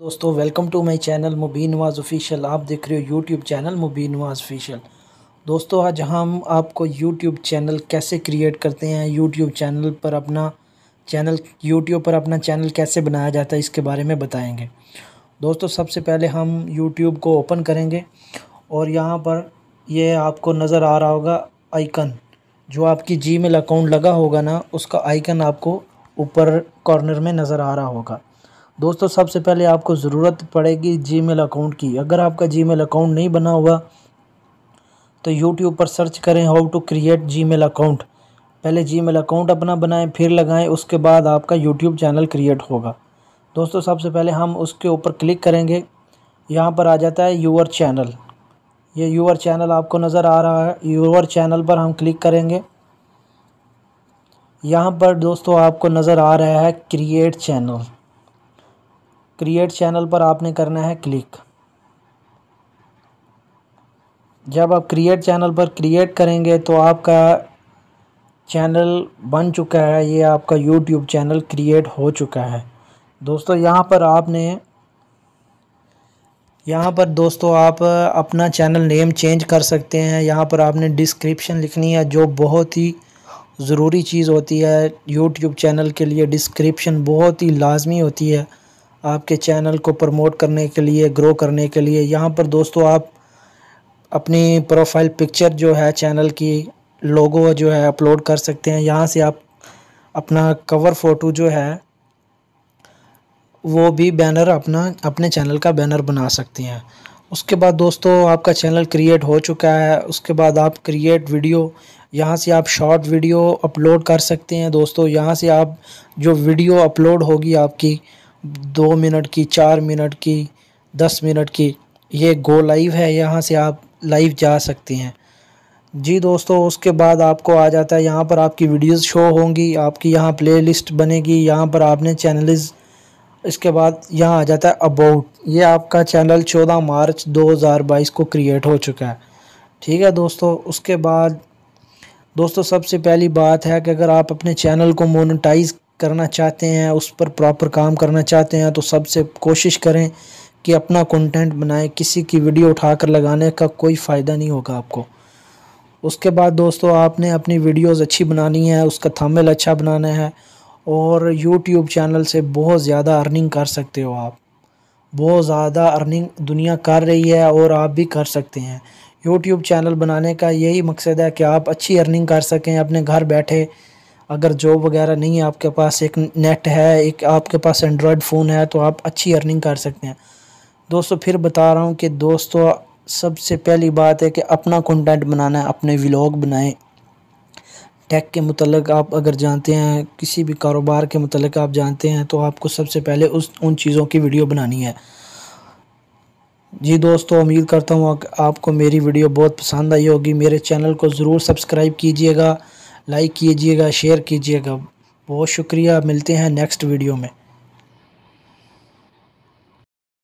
दोस्तों welcome to my channel Mubeen Nawaz official आप देख रहे हो YouTube channel Mubeen Nawaz official दोस्तों आज हम आपको यूट्यूब चैनल कैसे क्रिएट करते हैं यूट्यूब चैनल पर अपना चैनल यूट्यूब पर अपना चैनल कैसे बनाया जाता है इसके बारे में बताएंगे दोस्तों सबसे पहले हम यूट्यूब को ओपन करेंगे और यहाँ पर यह आपको नज़र आ रहा होगा आइकन जो आपकी जी अकाउंट लगा होगा ना उसका आइकन आपको ऊपर कॉर्नर में नज़र आ रहा होगा दोस्तों सबसे पहले आपको ज़रूरत पड़ेगी जीमेल अकाउंट की अगर आपका जीमेल अकाउंट नहीं बना हुआ तो यूट्यूब पर सर्च करें how to create Gmail account पहले जीमेल अकाउंट अपना बनाएं फिर लगाएं उसके बाद आपका यूट्यूब चैनल क्रिएट होगा दोस्तों सबसे पहले हम उसके ऊपर क्लिक करेंगे यहाँ पर आ जाता है यूअर चैनल ये यूअर चैनल आपको नज़र आ रहा है यूअर चैनल पर हम क्लिक करेंगे यहाँ पर दोस्तों आपको नज़र आ रहा है क्रिएट चैनल क्रिएट चैनल पर आपने करना है क्लिक जब आप क्रिएट चैनल पर क्रिएट करेंगे तो आपका चैनल बन चुका है ये आपका यूट्यूब चैनल क्रिएट हो चुका है दोस्तों यहाँ पर आपने यहाँ पर दोस्तों आप अपना चैनल नेम चेंज कर सकते हैं यहाँ पर आपने डिस्क्रिप्शन लिखनी है जो बहुत ही ज़रूरी चीज़ होती है यूट्यूब चैनल के लिए डिस्क्रिप्शन बहुत ही लाजमी होती है आपके चैनल को प्रमोट करने के लिए ग्रो करने के लिए यहाँ पर दोस्तों आप अपनी प्रोफाइल पिक्चर जो है चैनल की लोगो जो है अपलोड कर सकते हैं यहाँ से आप अपना कवर फ़ोटो जो है वो भी बैनर अपना अपने चैनल का बैनर बना सकते हैं उसके बाद दोस्तों आपका चैनल क्रिएट हो चुका है उसके बाद आप क्रिएट वीडियो यहाँ से आप शॉर्ट वीडियो अपलोड कर सकते हैं दोस्तों यहाँ से आप जो वीडियो अपलोड होगी आपकी दो मिनट की चार मिनट की दस मिनट की ये गो लाइव है यहाँ से आप लाइव जा सकती हैं जी दोस्तों उसके बाद आपको आ जाता है यहाँ पर आपकी वीडियोस शो होंगी आपकी यहाँ प्लेलिस्ट बनेगी यहाँ पर आपने चैनलिज इसके बाद यहाँ आ जाता है अबाउट ये आपका चैनल 14 मार्च 2022 को क्रिएट हो चुका है ठीक है दोस्तों उसके बाद दोस्तों सबसे पहली बात है कि अगर आप अपने चैनल को मोनेटाइज करना चाहते हैं उस पर प्रॉपर काम करना चाहते हैं तो सबसे कोशिश करें कि अपना कंटेंट बनाएं किसी की वीडियो उठाकर लगाने का कोई फ़ायदा नहीं होगा आपको उसके बाद दोस्तों आपने अपनी वीडियोस अच्छी बनानी है उसका थंबनेल अच्छा बनाना है और यूट्यूब चैनल से बहुत ज़्यादा अर्निंग कर सकते हो आप बहुत ज़्यादा अर्निंग दुनिया कर रही है और आप भी कर सकते हैं यूट्यूब चैनल बनाने का यही मकसद है कि आप अच्छी अर्निंग कर सकें अपने घर बैठे अगर जॉब वगैरह नहीं है आपके पास एक नेट है एक आपके पास एंड्रॉयड फ़ोन है तो आप अच्छी अर्निंग कर सकते हैं दोस्तों फिर बता रहा हूँ कि दोस्तों सबसे पहली बात है कि अपना कंटेंट बनाना है अपने व्लॉग बनाएं टेक के मतलब आप अगर जानते हैं किसी भी कारोबार के मतलब आप जानते हैं तो आपको सबसे पहले उस उन चीज़ों की वीडियो बनानी है जी दोस्तों उम्मीद करता हूँ आपको मेरी वीडियो बहुत पसंद आई होगी मेरे चैनल को ज़रूर सब्सक्राइब कीजिएगा लाइक कीजिएगा शेयर कीजिएगा बहुत शुक्रिया मिलते हैं नेक्स्ट वीडियो में